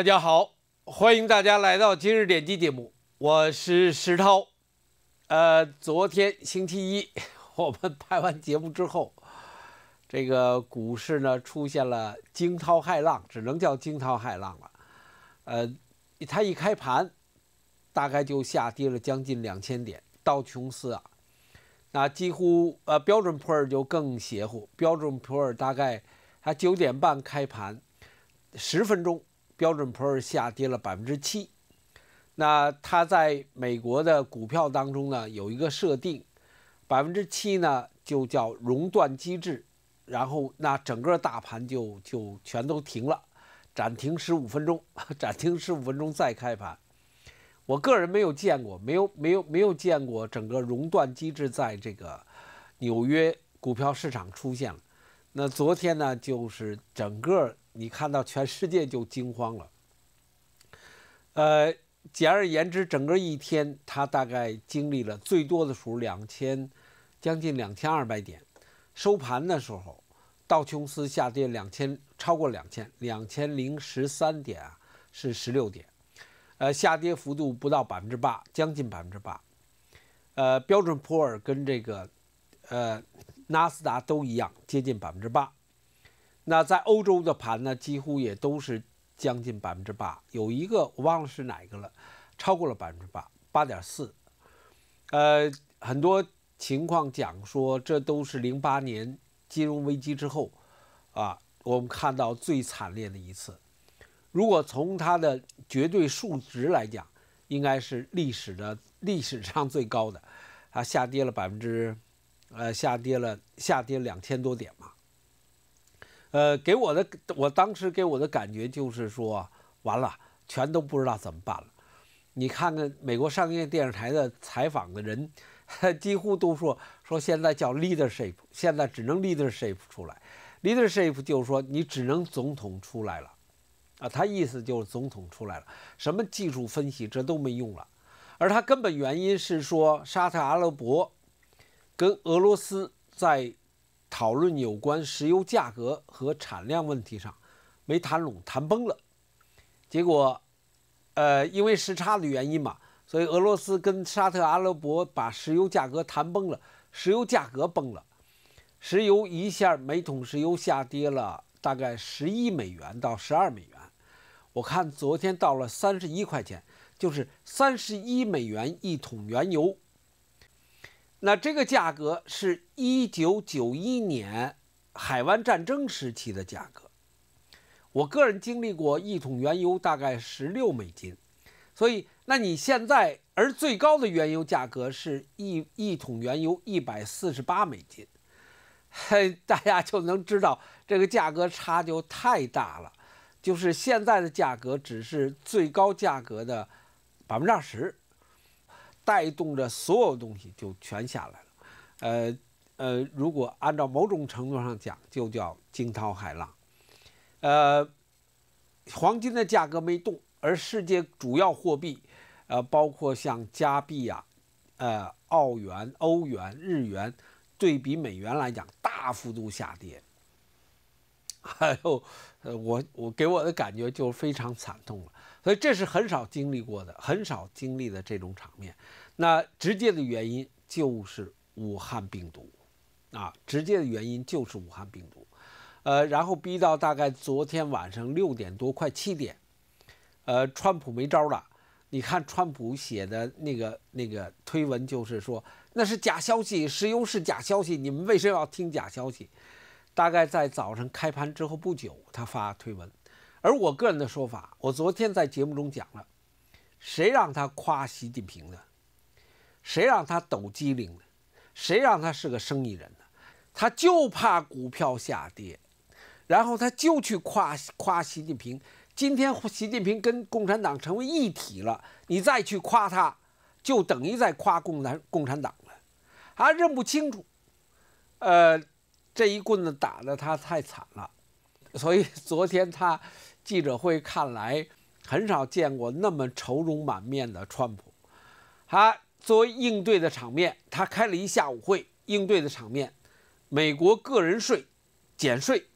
大家好，欢迎大家来到今日点击节目，我是石涛。呃，昨天星期一 我们拍完节目之后，这个股市呢出现了惊涛骇浪，只能叫惊涛骇浪了。呃，它一开盘大概就下跌了将近两千点，道琼斯啊，那几乎呃标准普尔就更邪乎，标准普尔大概它九点半开盘十分钟。标准普尔下跌了百分之七，那它在美国的股票当中呢，有一个设定，百分之七呢就叫熔断机制，然后那整个大盘就就全都停了，暂停十五分钟，暂停十五分钟再开盘。我个人没有见过，没有没有没有见过整个熔断机制在这个纽约股票市场出现了。那昨天呢，就是整个。你看到全世界就惊慌了，呃，简而言之，整个一天，它大概经历了最多的数两千，将近两千二百点，收盘的时候，道琼斯下跌两千，超过两千，两千零十三点啊，是十六点，呃，下跌幅度不到百分之八，将近百分之八，呃，标准普尔跟这个，呃，纳斯达都一样，接近百分之八。那在欧洲的盘呢，几乎也都是将近百分之八，有一个我忘了是哪个了，超过了百分之八，八点四。呃，很多情况讲说，这都是零八年金融危机之后啊，我们看到最惨烈的一次。如果从它的绝对数值来讲，应该是历史的历史上最高的，它下跌了百分之，呃，下跌了下跌两千多点嘛。呃，给我的我当时给我的感觉就是说，完了，全都不知道怎么办了。你看看美国商业电视台的采访的人，几乎都说说现在叫 leadership，现在只能 leadership 出来，leadership 就是说你只能总统出来了，啊，他意思就是总统出来了，什么技术分析这都没用了。而他根本原因是说沙特阿拉伯跟俄罗斯在。讨论有关石油价格和产量问题上，没谈拢，谈崩了。结果，呃，因为时差的原因嘛，所以俄罗斯跟沙特阿拉伯把石油价格谈崩了。石油价格崩了，石油一下每桶石油下跌了大概十一美元到十二美元。我看昨天到了三十一块钱，就是三十一美元一桶原油。那这个价格是一九九一年海湾战争时期的价格，我个人经历过一桶原油大概十六美金，所以那你现在而最高的原油价格是一一桶原油一百四十八美金，嘿，大家就能知道这个价格差就太大了，就是现在的价格只是最高价格的百分之二十。带动着所有东西就全下来了，呃呃，如果按照某种程度上讲，就叫惊涛骇浪，呃，黄金的价格没动，而世界主要货币，呃，包括像加币啊、呃，澳元、欧元、日元，对比美元来讲，大幅度下跌，还有，呃，我我给我的感觉就非常惨痛了，所以这是很少经历过的，很少经历的这种场面。那直接的原因就是武汉病毒，啊，直接的原因就是武汉病毒，呃，然后逼到大概昨天晚上六点多快七点，呃，川普没招了。你看川普写的那个那个推文，就是说那是假消息，石油是假消息，你们为什么要听假消息？大概在早晨开盘之后不久，他发推文。而我个人的说法，我昨天在节目中讲了，谁让他夸习近平的？谁让他抖机灵呢？谁让他是个生意人呢？他就怕股票下跌，然后他就去夸夸习近平。今天习近平跟共产党成为一体了，你再去夸他，就等于在夸共产共产党了。他认不清楚。呃，这一棍子打得他太惨了，所以 昨天他记者会看来很少见过那么愁容满面的川普。他。作为应对的场面，他开了一下午会。应对的场面，美国个人税减税，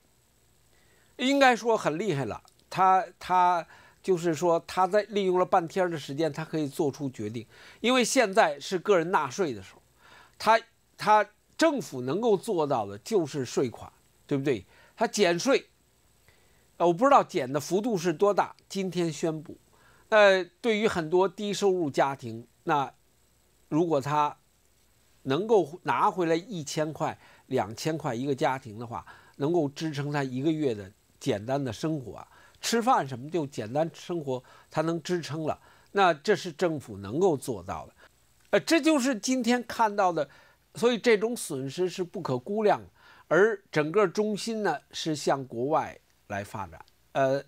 应该说很厉害了。他他就是说，他在利用了半天的时间，他可以做出决定，因为现在是个人纳税的时候。他他政府能够做到的就是税款，对不对？他减税，呃，我不知道减的幅度是多大。今天宣布，呃，对于很多低收入家庭，那。如果他能够拿回来一千块、两千块一个家庭的话，能够支撑他一个月的简单的生活，吃饭什么就简单生活，他能支撑了，那这是政府能够做到的。呃，这就是今天看到的，所以这种损失是不可估量。而整个中心呢是向国外来发展，呃，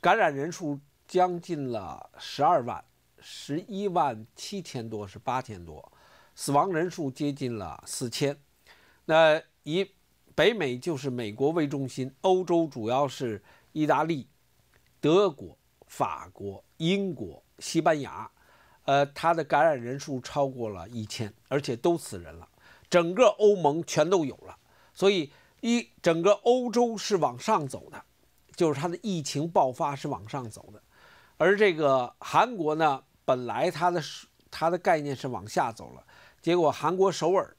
感染人数将近了十二万。十一万七千多是八千多，死亡人数接近了四千。那以北美就是美国为中心，欧洲主要是意大利、德国、法国、英国、西班牙，呃，它的感染人数超过了一千，而且都死人了。整个欧盟全都有了，所以一整个欧洲是往上走的，就是它的疫情爆发是往上走的。而这个韩国呢？本来它的它的概念是往下走了，结果韩国首尔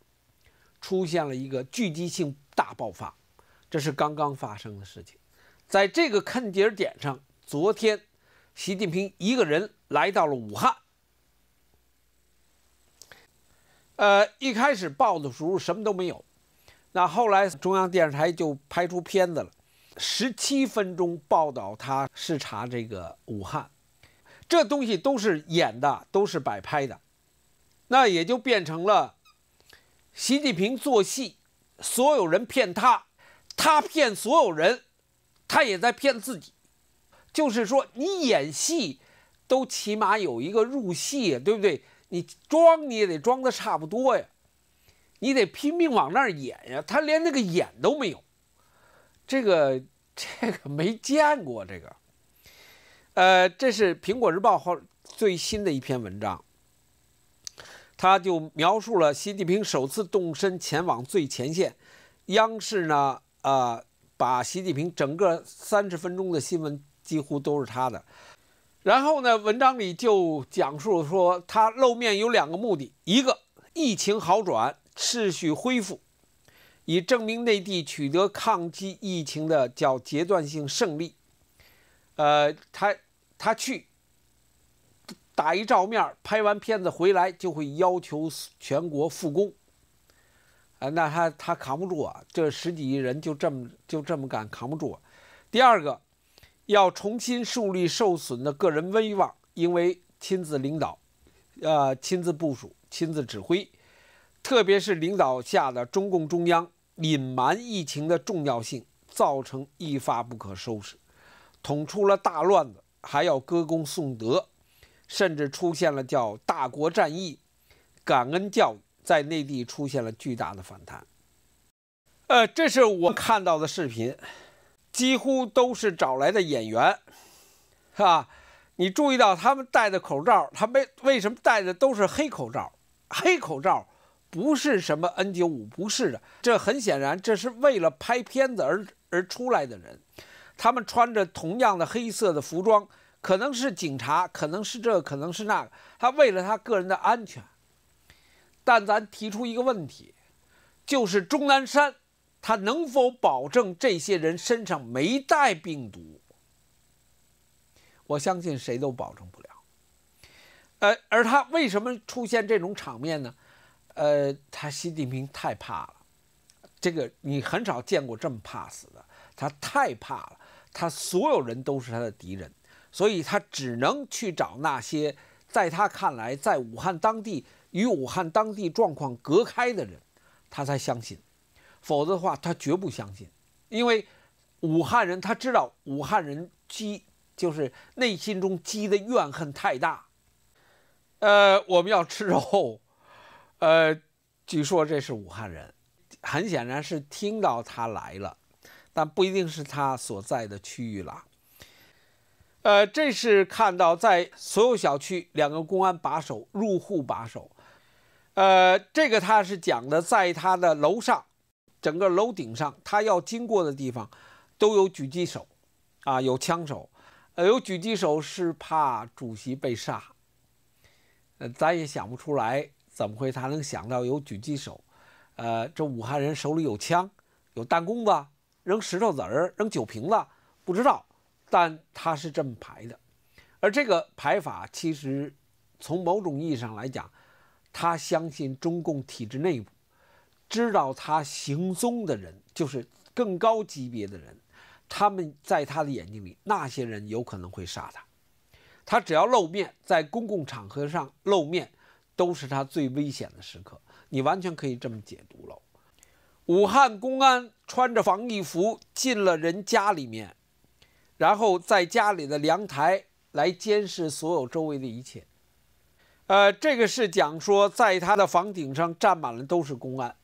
出现了一个聚集性大爆发，这是刚刚发生的事情。在这个坑节点上，昨天习近平一个人来到了武汉。呃，一开始报的时候什么都没有，那后来中央电视台就拍出片子了，十七分钟报道他视察这个武汉。这东西都是演的，都是摆拍的，那也就变成了习近平做戏，所有人骗他，他骗所有人，他也在骗自己。就是说，你演戏都起码有一个入戏，对不对？你装你也得装得差不多呀，你得拼命往那儿演呀。他连那个演都没有，这个这个没见过这个。呃，这是《苹果日报》后最新的一篇文章，他就描述了习近平首次动身前往最前线。央视呢，呃，把习近平整个三十分钟的新闻几乎都是他的。然后呢，文章里就讲述说，他露面有两个目的：一个疫情好转，秩序恢复，以证明内地取得抗击疫情的叫阶段性胜利。呃，他。他去打一照面，拍完片子回来就会要求全国复工，啊，那他他扛不住啊！这十几亿人就这么就这么干，扛不住。啊。第二个，要重新树立受损的个人威望，因为亲自领导，呃，亲自部署、亲自指挥，特别是领导下的中共中央隐瞒疫情的重要性，造成一发不可收拾，捅出了大乱子。还要歌功颂德，甚至出现了叫“大国战役”感恩教育，在内地出现了巨大的反弹。呃，这是我看到的视频，几乎都是找来的演员，是吧？你注意到他们戴的口罩，他们为什么戴的都是黑口罩？黑口罩不是什么 N95，不是的，这很显然，这是为了拍片子而而出来的人。他们穿着同样的黑色的服装，可能是警察，可能是这，可能是那。他为了他个人的安全，但咱提出一个问题，就是钟南山，他能否保证这些人身上没带病毒？我相信谁都保证不了。呃，而他为什么出现这种场面呢？呃，他习近平太怕了，这个你很少见过这么怕死的，他太怕了。他所有人都是他的敌人，所以他只能去找那些在他看来在武汉当地与武汉当地状况隔开的人，他才相信，否则的话他绝不相信。因为武汉人他知道武汉人积就是内心中积的怨恨太大。呃，我们要吃肉，呃，据说这是武汉人，很显然是听到他来了。但不一定是他所在的区域了。呃，这是看到在所有小区两个公安把守入户把守。呃，这个他是讲的，在他的楼上，整个楼顶上，他要经过的地方，都有狙击手，啊，有枪手，呃，有狙击手是怕主席被杀。呃，咱也想不出来怎么会他能想到有狙击手。呃，这武汉人手里有枪，有弹弓子。扔石头子儿，扔酒瓶子，不知道，但他是这么排的。而这个排法，其实从某种意义上来讲，他相信中共体制内部知道他行踪的人，就是更高级别的人。他们在他的眼睛里，那些人有可能会杀他。他只要露面，在公共场合上露面，都是他最危险的时刻。你完全可以这么解读了。武汉公安穿着防疫服进了人家里面，然后在家里的阳台来监视所有周围的一切。呃，这个是讲说，在他的房顶上站满了都是公安，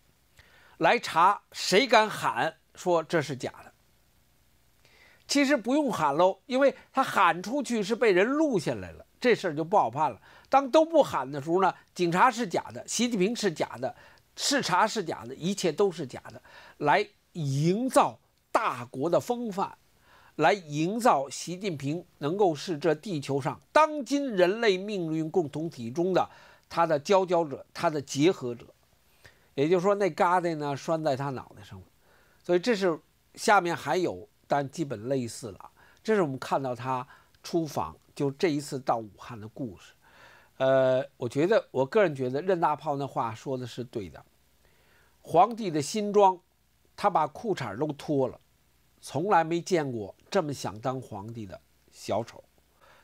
来查谁敢喊说这是假的。其实不用喊喽，因为他喊出去是被人录下来了，这事儿就不好判了。当都不喊的时候呢，警察是假的，习近平是假的。是查是假的，一切都是假的，来营造大国的风范，来营造习近平能够是这地球上当今人类命运共同体中的他的佼佼者，他的结合者。也就是说，那疙瘩呢拴在他脑袋上了。所以这是下面还有，但基本类似了。这是我们看到他出访，就这一次到武汉的故事。呃，我觉得，我个人觉得，任大炮那话说的是对的。皇帝的新装，他把裤衩都脱了，从来没见过这么想当皇帝的小丑。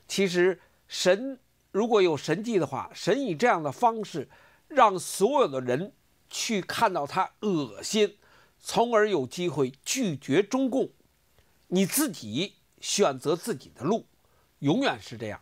其实神如果有神迹的话，神以这样的方式让所有的人去看到他恶心，从而有机会拒绝中共。你自己选择自己的路，永远是这样。